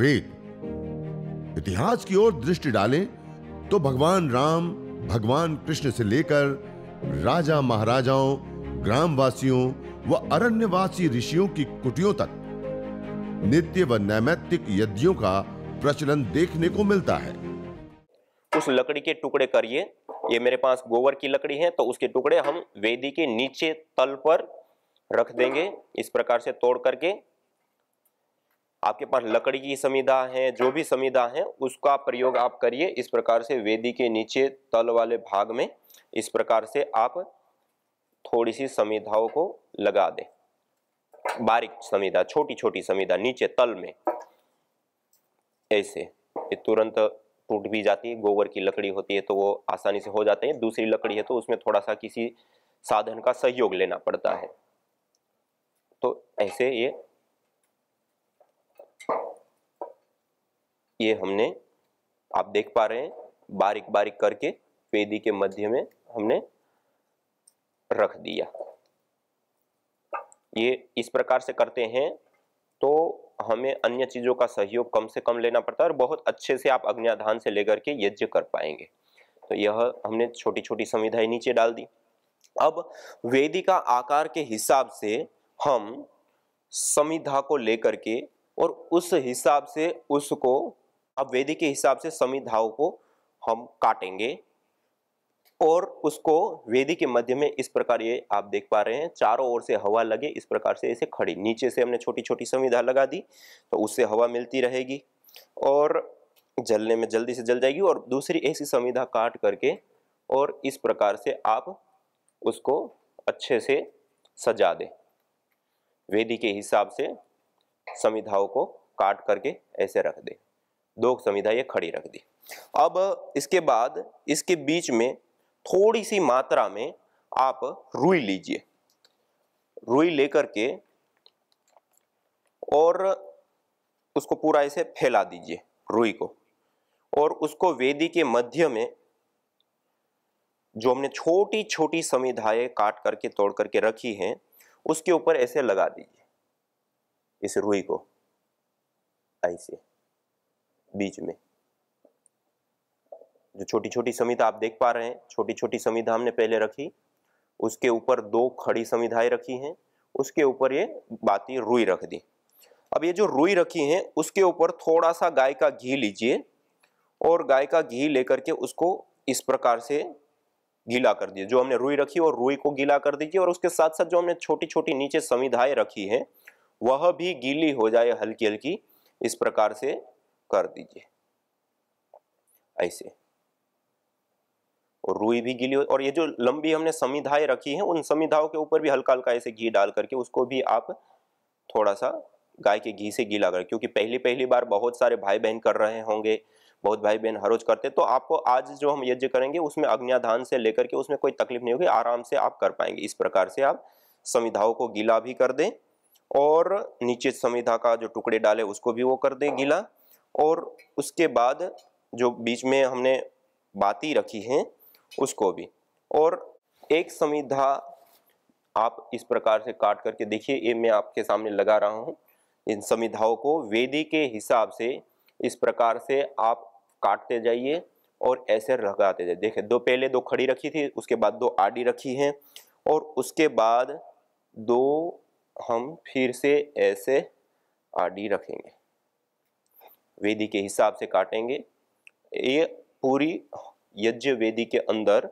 वेद इतिहास की ओर दृष्टि डालें तो भगवान राम भगवान कृष्ण से लेकर राजा महाराजाओं ग्रामवासियों व अरण्यवासी ऋषियों की कुटियों तक नित्य व नैमित्तिक यज्ञों का प्रचलन देखने को मिलता है उस लकड़ी के टुकड़े करिए ये मेरे पास गोबर की लकड़ी है तो उसके टुकड़े हम वेदी के नीचे तल पर रख देंगे इस प्रकार से तोड़ करके आपके पास लकड़ी की संविधा है जो भी संविधा है उसका प्रयोग आप करिए इस प्रकार से वेदी के नीचे तल वाले भाग में इस प्रकार से आप थोड़ी सी संविधाओं को लगा दें बारीक संविधा छोटी छोटी संविधा नीचे तल में ऐसे ये तुरंत टूट भी जाती है गोबर की लकड़ी होती है तो वो आसानी से हो जाते हैं दूसरी लकड़ी है तो उसमें थोड़ा सा किसी साधन का सहयोग लेना पड़ता है तो ऐसे ये ये हमने आप देख पा रहे हैं बारीक बारीक करके पेदी के मध्य में हमने रख दिया ये इस प्रकार से करते हैं तो हमें अन्य चीज़ों का सहयोग कम से कम लेना पड़ता है और बहुत अच्छे से आप अग्निधान से लेकर के यज्ञ कर पाएंगे तो यह हमने छोटी छोटी संविधाएं नीचे डाल दी अब वेदी का आकार के हिसाब से हम संविधा को लेकर के और उस हिसाब से उसको अब वेदी के हिसाब से समिधाओं को हम काटेंगे और उसको वेदी के मध्य में इस प्रकार ये आप देख पा रहे हैं चारों ओर से हवा लगे इस प्रकार से ऐसे खड़ी नीचे से हमने छोटी छोटी संविधा लगा दी तो उससे हवा मिलती रहेगी और जलने में जल्दी से जल जाएगी और दूसरी ऐसी संविधा काट करके और इस प्रकार से आप उसको अच्छे से सजा दें वेदी के हिसाब से संविधाओं को काट करके ऐसे रख दें दो संविधा ये खड़ी रख दी अब इसके बाद इसके बीच में थोड़ी सी मात्रा में आप रुई लीजिए रुई लेकर के और उसको पूरा ऐसे फैला दीजिए रुई को और उसको वेदी के मध्य में जो हमने छोटी छोटी समिधाएं काट करके तोड़ करके रखी हैं उसके ऊपर ऐसे लगा दीजिए इस रुई को ऐसे बीच में जो छोटी छोटी संविधा आप देख पा रहे हैं छोटी छोटी संविधा हमने पहले रखी उसके ऊपर दो खड़ी संविधाएं रखी हैं उसके ऊपर ये बाती रुई रख दी अब ये जो रुई रखी है उसके ऊपर थोड़ा सा गाय का घी लीजिए और गाय का घी लेकर के उसको इस प्रकार से गीला कर दीजिए जो हमने रुई रखी और रुई को गीला कर दीजिए और उसके साथ साथ जो हमने छोटी छोटी नीचे संविधाएं रखी है वह भी गीली हो जाए हल्की हल्की इस प्रकार से कर दीजिए ऐसे और रुई भी गीली हो और ये जो लंबी हमने समिधाएं रखी हैं उन समिधाओं के ऊपर भी हल्का हल्का ऐसे घी डाल करके उसको भी आप थोड़ा सा गाय के घी से गीला करें क्योंकि पहली पहली बार बहुत सारे भाई बहन कर रहे होंगे बहुत भाई बहन हर रोज करते तो आपको आज जो हम यज्ञ करेंगे उसमें अग्नियाधान से लेकर के उसमें कोई तकलीफ नहीं होगी आराम से आप कर पाएंगे इस प्रकार से आप संविधाओं को गीला भी कर दें और नीचे संविधा का जो टुकड़े डाले उसको भी वो कर दें गीला और उसके बाद जो बीच में हमने बाती रखी हैं उसको भी और एक संविधा आप इस प्रकार से काट करके देखिए ये मैं आपके सामने लगा रहा हूँ इन संविधाओं को वेदी के हिसाब से इस प्रकार से आप काटते जाइए और ऐसे लगाते जाइए देखिए दो पहले दो खड़ी रखी थी उसके बाद दो आडी रखी हैं और उसके बाद दो हम फिर से ऐसे आडी रखेंगे वेदी के हिसाब से काटेंगे ये पूरी यज्ञ वेदी के अंदर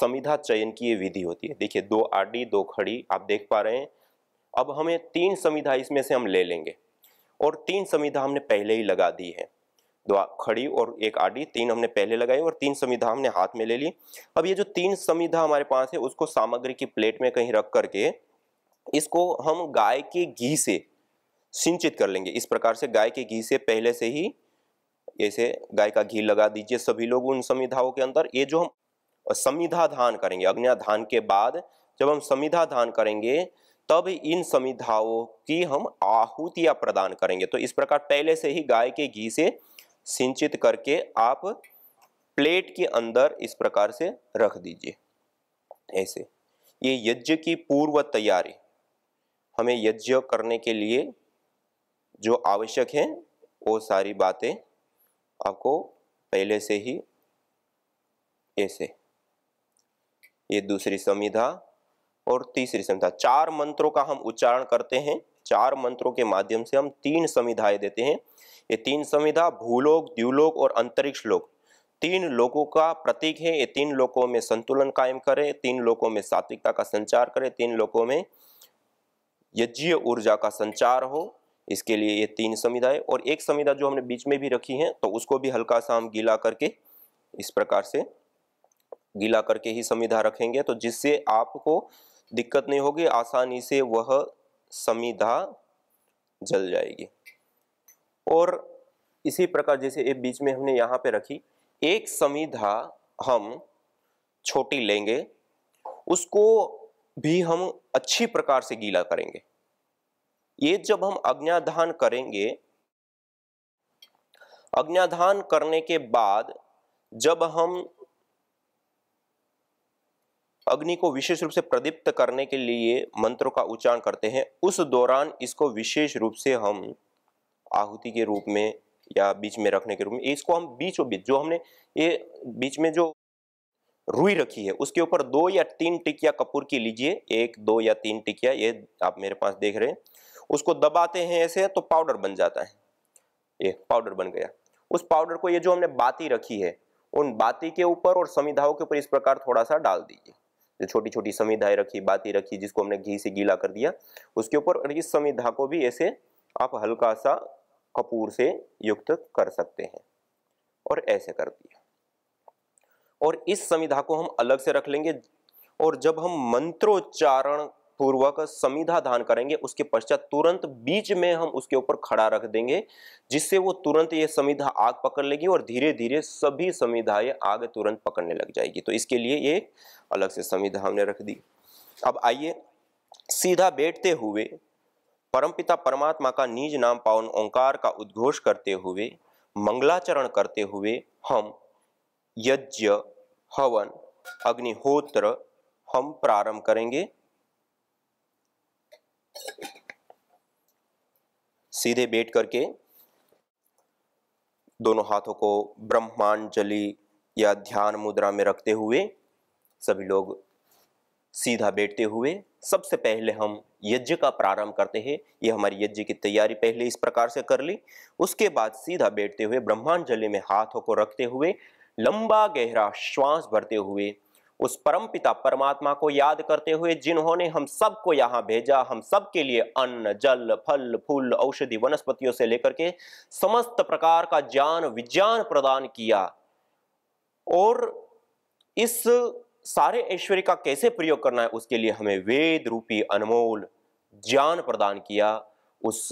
समिधा चयन की ये विधि होती है देखिए दो आडी दो खड़ी आप देख पा रहे हैं अब हमें तीन समिधा इसमें से हम ले लेंगे और तीन समिधा हमने पहले ही लगा दी है दो खड़ी और एक आडी तीन हमने पहले लगाई और तीन समिधा हमने हाथ में ले ली अब ये जो तीन समिधा हमारे पास है उसको सामग्री की प्लेट में कहीं रख करके इसको हम गाय के घी से सिंचित कर लेंगे इस प्रकार से गाय के घी से पहले से ही ऐसे गाय का घी लगा दीजिए सभी लोग उन संविधाओं के अंदर ये जो हम संविधा धान करेंगे अग्निया धान के बाद जब हम समिधा धान करेंगे तब इन समिधाओं की हम आहुतियां प्रदान करेंगे तो इस प्रकार पहले से ही गाय के घी से सिंचित करके आप प्लेट के अंदर इस प्रकार से रख दीजिए ऐसे ये यज्ञ की पूर्व तैयारी हमें यज्ञ करने के लिए जो आवश्यक हैं वो सारी बातें आपको पहले से ही ऐसे ये दूसरी संविधा और तीसरी संविधा चार मंत्रों का हम उच्चारण करते हैं चार मंत्रों के माध्यम से हम तीन संविधाएं देते हैं ये तीन संविधा भूलोक द्यूलोक और अंतरिक्ष लोक तीन लोगों का प्रतीक है ये तीन लोगों में संतुलन कायम करे तीन लोगों में सात्विकता का संचार करे तीन लोगों में यज्ञ ऊर्जा का संचार हो इसके लिए ये तीन समिधाएं और एक समिधा जो हमने बीच में भी रखी है तो उसको भी हल्का सा हम गीला करके इस प्रकार से गीला करके ही संविधा रखेंगे तो जिससे आपको दिक्कत नहीं होगी आसानी से वह संविधा जल जाएगी और इसी प्रकार जैसे एक बीच में हमने यहाँ पे रखी एक संविधा हम छोटी लेंगे उसको भी हम अच्छी प्रकार से गीला करेंगे ये जब हम अज्ञाधान करेंगे अज्ञाधान करने के बाद जब हम अग्नि को विशेष रूप से प्रदीप्त करने के लिए मंत्रों का उच्चारण करते हैं उस दौरान इसको विशेष रूप से हम आहुति के रूप में या बीच में रखने के रूप में इसको हम बीचों बीच जो हमने ये बीच में जो रुई रखी है उसके ऊपर दो या तीन टिकिया कपूर की लीजिए एक दो या तीन टिकिया ये आप मेरे पास देख रहे हैं उसको दबाते हैं ऐसे तो पाउडर बन जाता है ये पाउडर बन गया उस पाउडर को ये जो हमने बाती रखी है उन बाती के ऊपर और समिधाओं के ऊपर इस प्रकार थोड़ा सा डाल दीजिए जो छोटी छोटी समिधाएं रखी बाती रखी जिसको हमने घी से गीला कर दिया उसके ऊपर इस समिधा को भी ऐसे आप हल्का सा कपूर से युक्त कर सकते हैं और ऐसे कर दिया और इस समिधा को हम अलग से रख लेंगे और जब हम मंत्रोच्चारण पूर्वक समिधा दान करेंगे उसके पश्चात तुरंत बीच में हम उसके ऊपर खड़ा रख देंगे जिससे वो तुरंत ये समिधा आग पकड़ लेगी और धीरे धीरे सभी समिधा ये आग तुरंत पकड़ने लग जाएगी तो इसके लिए ये अलग से समिधा हमने रख दी अब आइए सीधा बैठते हुए परमपिता परमात्मा का निज नाम पावन ओंकार का उद्घोष करते हुए मंगलाचरण करते हुए हम यज्ञ हवन अग्निहोत्र हम प्रारंभ करेंगे सीधे बैठ करके दोनों हाथों को ब्रह्मांजलि या ध्यान मुद्रा में रखते हुए सभी लोग सीधा बैठते हुए सबसे पहले हम यज्ञ का प्रारंभ करते हैं ये हमारी यज्ञ की तैयारी पहले इस प्रकार से कर ली उसके बाद सीधा बैठते हुए ब्रह्मांजलि में हाथों को रखते हुए लंबा गहरा श्वास भरते हुए उस परम पिता परमात्मा को याद करते हुए जिन्होंने हम सबको यहाँ भेजा हम सब के लिए अन्न जल फल फूल औषधि वनस्पतियों से लेकर के समस्त प्रकार का ज्ञान विज्ञान प्रदान किया और इस सारे ऐश्वर्य का कैसे प्रयोग करना है उसके लिए हमें वेद रूपी अनमोल ज्ञान प्रदान किया उस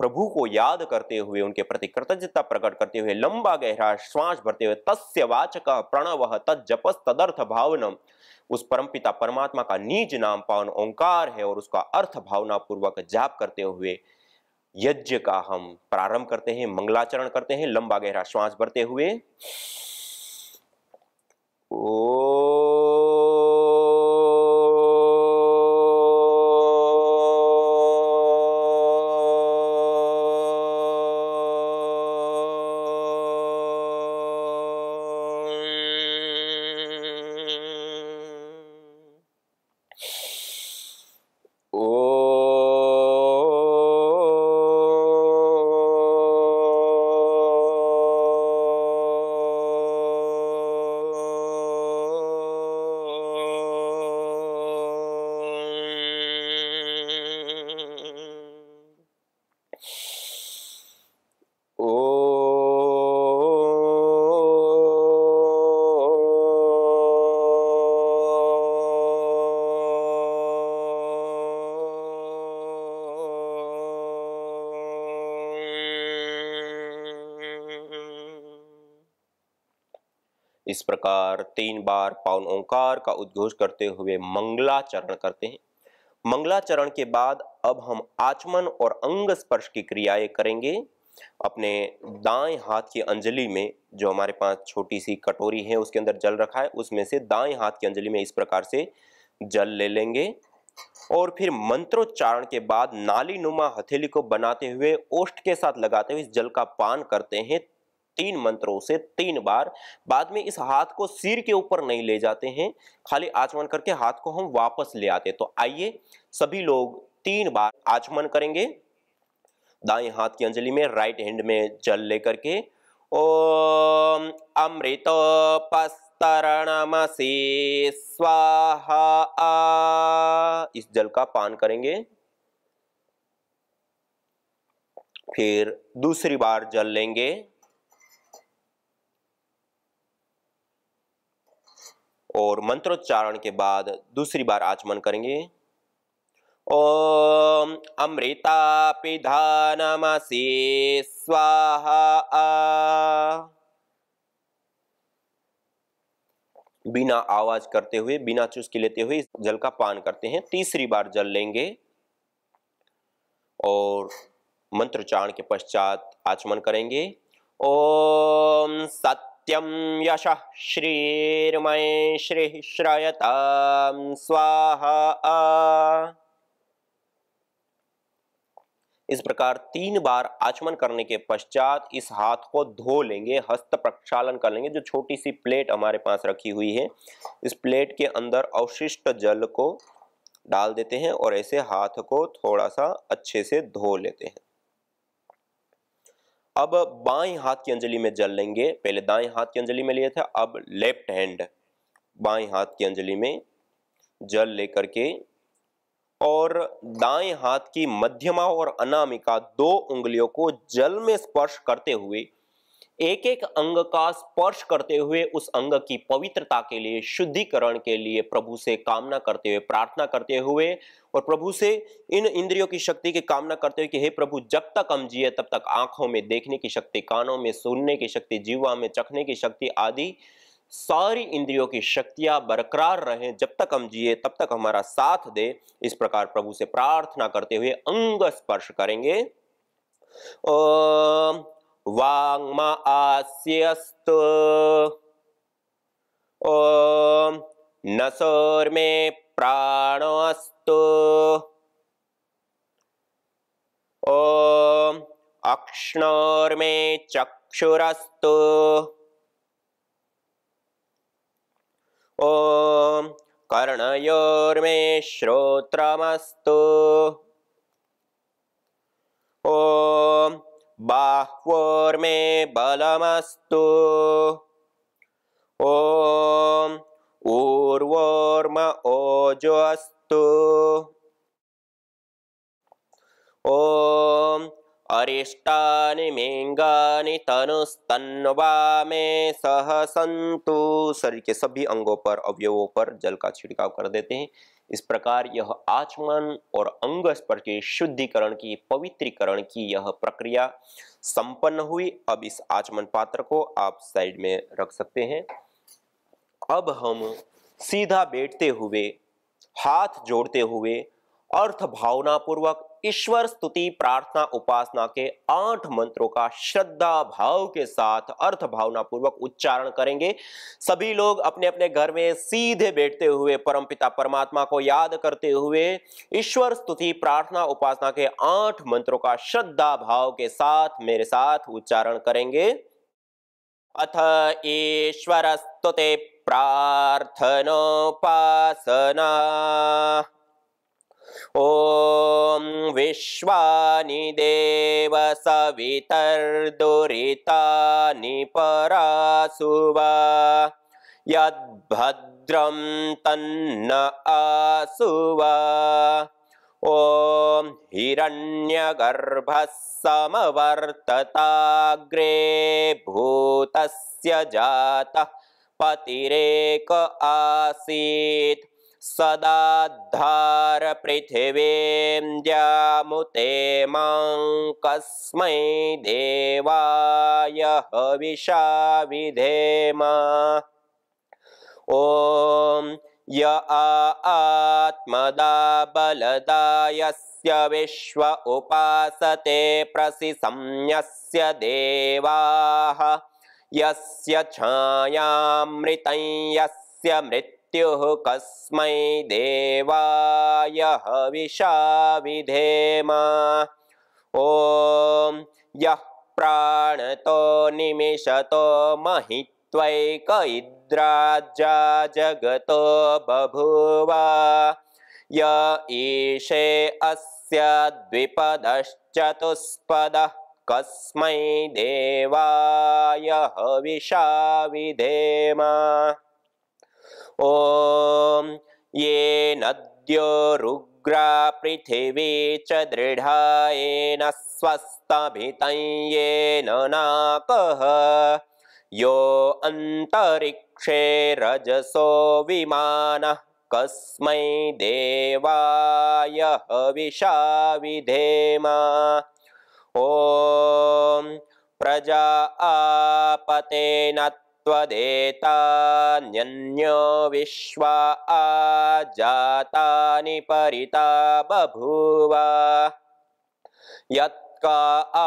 प्रभु को याद करते हुए उनके प्रति कृतज्ञता प्रकट करते हुए लंबा गहरा श्वास भरते हुए तस्य वाचक प्रणव तपस तदर्थ भावनम उस परमपिता परमात्मा का निज नाम पावन ओंकार है और उसका अर्थ भावना पूर्वक जाप करते हुए यज्ञ का हम प्रारंभ करते हैं मंगलाचरण करते हैं लंबा गहरा श्वास भरते हुए ओ इस प्रकार तीन बार पावन ओंकार का उद्घोष करते हुए मंगलाचरण करते हैं मंगलाचरण के बाद अब हम आचमन और अंग स्पर्श की क्रियाएं करेंगे अपने दाएं हाथ की अंजलि में जो हमारे पास छोटी सी कटोरी है उसके अंदर जल रखा है उसमें से दाएं हाथ की अंजलि में इस प्रकार से जल ले लेंगे और फिर मंत्रोच्चारण के बाद नाली नुमा हथेली को बनाते हुए ओष्ठ के साथ लगाते हुए इस जल का पान करते हैं तीन मंत्रों से तीन बार बाद में इस हाथ को सिर के ऊपर नहीं ले जाते हैं खाली आचमन करके हाथ को हम वापस ले आते तो आइए सभी लोग तीन बार आचमन करेंगे दाएं हाथ की अंजलि में राइट हैंड में जल लेकर के ओम अमृतोपस्तरणमसी स्वाहा इस जल का पान करेंगे फिर दूसरी बार जल लेंगे और मंत्रोच्चारण के बाद दूसरी बार आचमन करेंगे ओम अमृता पिधा नमसी स्वाहा बिना आवाज करते हुए बिना चुस्की लेते हुए जल का पान करते हैं तीसरी बार जल लेंगे और मंत्रोच्चारण के पश्चात आचमन करेंगे ओम सत सत्यम यश श्रीर्मय श्री श्रयता स्वाहा इस प्रकार तीन बार आचमन करने के पश्चात इस हाथ को धो लेंगे हस्त प्रक्षालन कर लेंगे जो छोटी सी प्लेट हमारे पास रखी हुई है इस प्लेट के अंदर अवशिष्ट जल को डाल देते हैं और ऐसे हाथ को थोड़ा सा अच्छे से धो लेते हैं अब बाएं हाथ की अंजलि में जल लेंगे पहले दाएं हाथ की अंजलि में लिए था अब लेफ्ट हैंड बाएं हाथ की अंजलि में जल लेकर के और दाएं हाथ की मध्यमा और अनामिका दो उंगलियों को जल में स्पर्श करते हुए एक एक अंग का स्पर्श करते हुए उस अंग की पवित्रता के लिए शुद्धिकरण के लिए प्रभु से कामना करते हुए प्रार्थना करते हुए और प्रभु से इन इंद्रियों की शक्ति की कामना करते हुए कि हे प्रभु जब तक हम जिए तब तक आंखों में देखने की शक्ति कानों में सुनने की शक्ति जीवा में चखने की शक्ति आदि सारी इंद्रियों की शक्तियां बरकरार रहे जब तक हम जिए तब तक हमारा साथ दे इस प्रकार प्रभु से प्रार्थना करते हुए अंग स्पर्श करेंगे और वाङ्म ॐ न नसोर्मे प्राणोऽस्तु ॐ अक्ष्णोर्मे चक्षुरस्तु ॐ कर्णयोर्मे श्रोत्रमस्तु ॐ बाह्वोर्मे बलमस्तु ओम ऊर्वोर्म ओजोस्तु ओम अरिष्टानि मेङ्गानि तनुस्तन्वामे सह शरीर के सभी अंगों पर अवयवों पर जल का छिड़काव कर देते हैं इस प्रकार यह आचमन और अंग स्पर्श के शुद्धिकरण की पवित्रीकरण की यह प्रक्रिया संपन्न हुई अब इस आचमन पात्र को आप साइड में रख सकते हैं अब हम सीधा बैठते हुए हाथ जोड़ते हुए अर्थ भावना पूर्वक ईश्वर स्तुति प्रार्थना उपासना के आठ मंत्रों का श्रद्धा भाव के साथ अर्थ भावना पूर्वक उच्चारण करेंगे सभी लोग अपने अपने घर में सीधे बैठते हुए परमपिता परमात्मा को याद करते हुए ईश्वर स्तुति प्रार्थना उपासना के आठ मंत्रों का श्रद्धा भाव के साथ मेरे साथ उच्चारण करेंगे अथ ईश्वर स्तुति प्रार्थनोपासना विश्वानि देवसवितर्दुरितानि परा सु यद्भद्रं तन्न आसु वा समवर्तताग्रे भूतस्य जातः पतिरेक आसीत् सदा धारपृथिवें द्यामुते मां कस्मै देवाय हविषा विधेम ॐ य आत्मदा बलदा यस्य विश्व उपासते प्रसिसं यस्य देवाः यस्य छायामृतं यस्य मृत् द्युःकस्मै देवा यः विषा विधेम ॐ यः प्राणतो निमिषतो महित्वैक त्वैकैद्राजा जगतो बभूव य ईशे अस्य द्विपदश्चतुष्पदः कस्मै यः विषा विधेम ॐ रुग्रा पृथिवी च दृढायेन स्वस्तभित येन नाकः यो अन्तरिक्षे रजसो विमानः कस्मै देवाय विशा विधेम ॐ प्रजा आपतेन त्वदेतान्य विश्वा आ जातानि परिता बभूव यत्का आ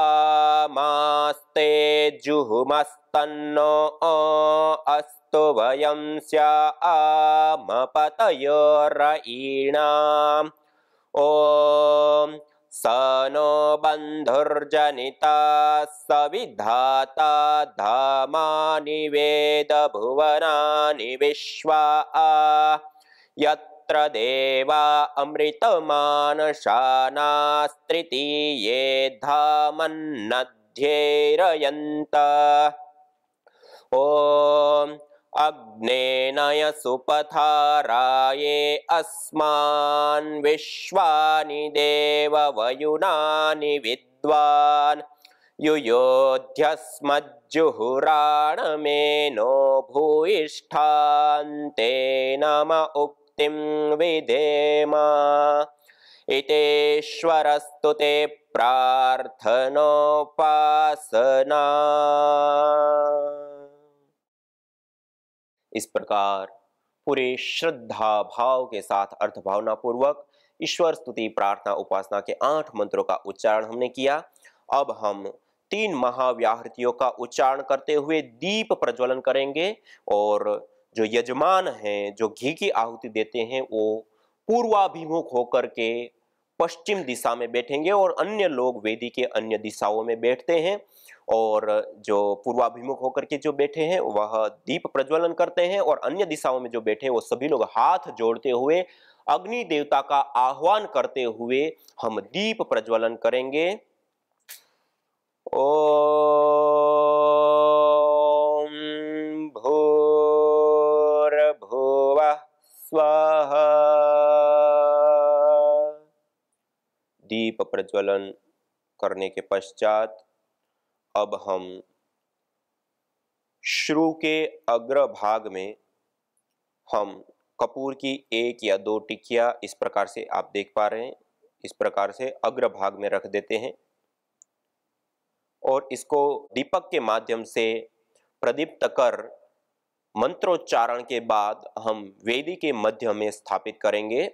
मास्ते जुहुमस्तन्न आस्तु व॒यं स्या ओ स नो बन्धुर्जनिता सविधाता धामानि नि वेद भुवनानि विश्वा यत्र देवा अमृतमानशानास्तृतीये धामन्नध्येरयन्त धामन्नध्येरयन्त अग्नेनयसुपथाराये सुपथाराये अस्मान् विश्वानि देववयुनानि विद्वान् युयोध्यस्मज्जुहुराणमेनो मेनो भूयिष्ठान्ते नम उक्तिं विधेम इतेश्वरस्तु ते प्रार्थनोपासना इस प्रकार पूरे श्रद्धा भाव के साथ अर्थ भावना पूर्वक ईश्वर स्तुति प्रार्थना उपासना के आठ मंत्रों का उच्चारण हमने किया अब हम तीन महाव्याहृतियों का उच्चारण करते हुए दीप प्रज्वलन करेंगे और जो यजमान हैं जो घी की आहुति देते हैं वो पूर्वाभिमुख होकर के पश्चिम दिशा में बैठेंगे और अन्य लोग वेदी के अन्य दिशाओं में बैठते हैं और जो पूर्वाभिमुख होकर के जो बैठे हैं वह दीप प्रज्वलन करते हैं और अन्य दिशाओं में जो बैठे हैं वो सभी लोग हाथ जोड़ते हुए अग्नि देवता का आह्वान करते हुए हम दीप प्रज्वलन करेंगे ओम भूव स्वः दीप प्रज्वलन करने के पश्चात अब हम शुरू के अग्र भाग में हम कपूर की एक या दो टिकिया इस प्रकार से आप देख पा रहे हैं इस प्रकार से अग्र भाग में रख देते हैं और इसको दीपक के माध्यम से प्रदीप्त कर मंत्रोच्चारण के बाद हम वेदी के मध्य में स्थापित करेंगे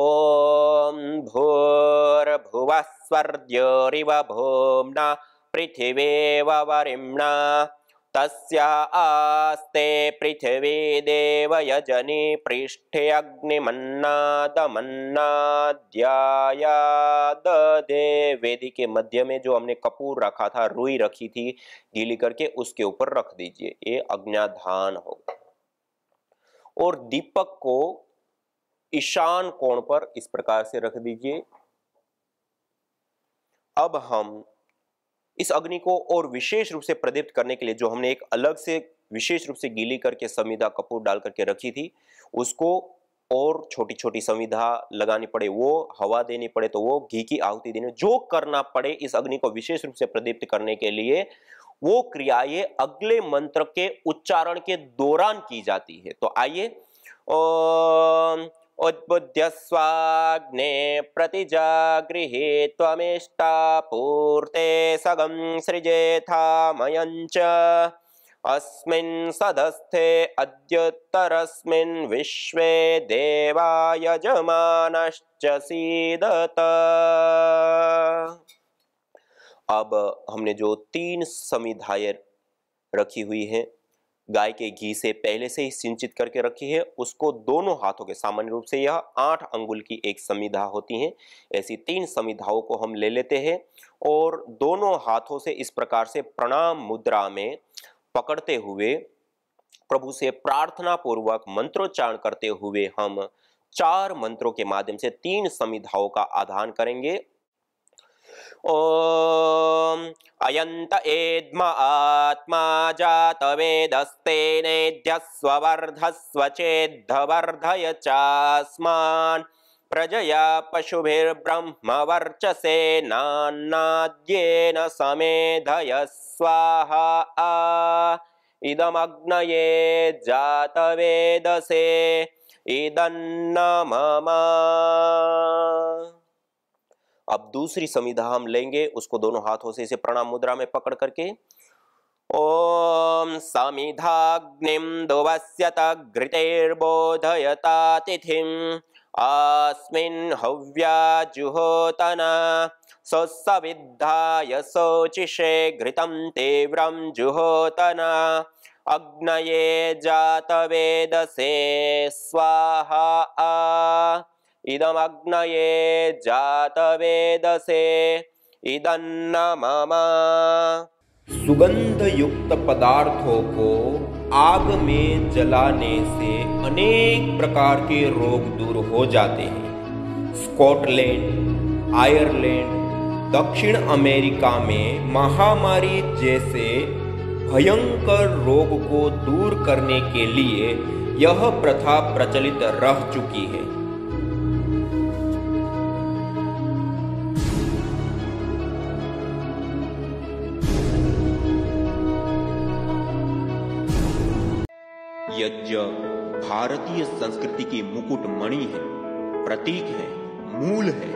ॐ भूर्भुवस्वर्द्योरिव भूम्ना पृथिवेव वरिम्णा तस्या आस्ते पृथिवी देवयजनी पृष्ठे वेदी के मध्य में जो हमने कपूर रखा था रुई रखी थी गीली करके उसके ऊपर रख दीजिए ये अग्नाधान होगा और दीपक को ईशान कोण पर इस प्रकार से रख दीजिए अब हम इस अग्नि को और विशेष रूप से प्रदीप्त करने के लिए जो हमने एक अलग से विशेष रूप से गीली करके संविधा कपूर डाल करके रखी थी उसको और छोटी छोटी संविधा लगानी पड़े वो हवा देनी पड़े तो वो घी की आहुति देनी जो करना पड़े इस अग्नि को विशेष रूप से प्रदीप्त करने के लिए वो क्रियाएं अगले मंत्र के उच्चारण के दौरान की जाती है तो आइए स्वाग्ने प्रतिजागृहे त्वमिष्टापूर्ते सगं सृजेथामयं च अस्मिन् सदस्थे अद्युत्तरस्मिन् विश्वे देवा यजमानश्च सीदत अब हमने जो तीन समिधाय रखी हुई है गाय के घी से पहले से ही सिंचित करके रखी है उसको दोनों हाथों के सामान्य रूप से यह आठ अंगुल की एक संविधा होती है ऐसी तीन संविधाओं को हम ले लेते हैं और दोनों हाथों से इस प्रकार से प्रणाम मुद्रा में पकड़ते हुए प्रभु से प्रार्थना पूर्वक मंत्रोच्चारण करते हुए हम चार मंत्रों के माध्यम से तीन संविधाओं का आधान करेंगे ओम अयंत एद्म आत्मा जात वेदस्ते नेद्य स्ववर्ध स्वचेद्ध वर्धय चास्मान प्रजया वर्चसे नान्नाद्येन समेधय स्वाहा इदमग्नये जात जातवेदसे इदन्नममा अब दूसरी संविधा हम लेंगे उसको दोनों हाथों से इसे प्रणाम मुद्रा में पकड़ करके ओम समिधाग्निं दुवस्यत घृतेर्बोधयता तिथि आस्मिन् हव्या जुहोतन सुसविद्धाय शोचिषे घृतम तीव्रम जुहोतन अग्नये जातवेदसे स्वाहा इदमग्नये जातवेदसे सुगंध युक्त पदार्थों को आग में जलाने से अनेक प्रकार के रोग दूर हो जाते हैं स्कॉटलैंड आयरलैंड दक्षिण अमेरिका में महामारी जैसे भयंकर रोग को दूर करने के लिए यह प्रथा प्रचलित रह चुकी है यह भारतीय संस्कृति की मुकुट मणि है प्रतीक है मूल है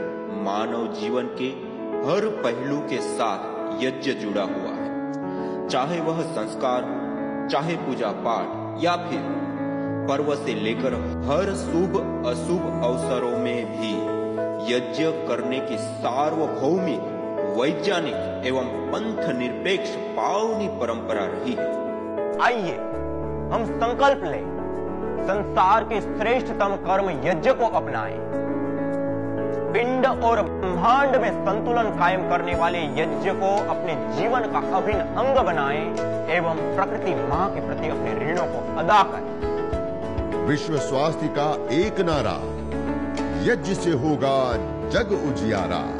मानव जीवन के हर पहलू के साथ यज्ञ जुड़ा हुआ है चाहे वह संस्कार चाहे पूजा पाठ या फिर पर्व से लेकर हर शुभ अशुभ अवसरों में भी यज्ञ करने की सार्वभौमिक वैज्ञानिक एवं पंथ निरपेक्ष पावनी परंपरा रही है आइए हम संकल्प लें संसार के श्रेष्ठतम कर्म यज्ञ को अपनाएं पिंड और ब्रह्मांड में संतुलन कायम करने वाले यज्ञ को अपने जीवन का अभिन्न अंग बनाएं एवं प्रकृति मां के प्रति अपने ऋणों को अदा करें विश्व स्वास्थ्य का एक नारा यज्ञ से होगा जग उजियारा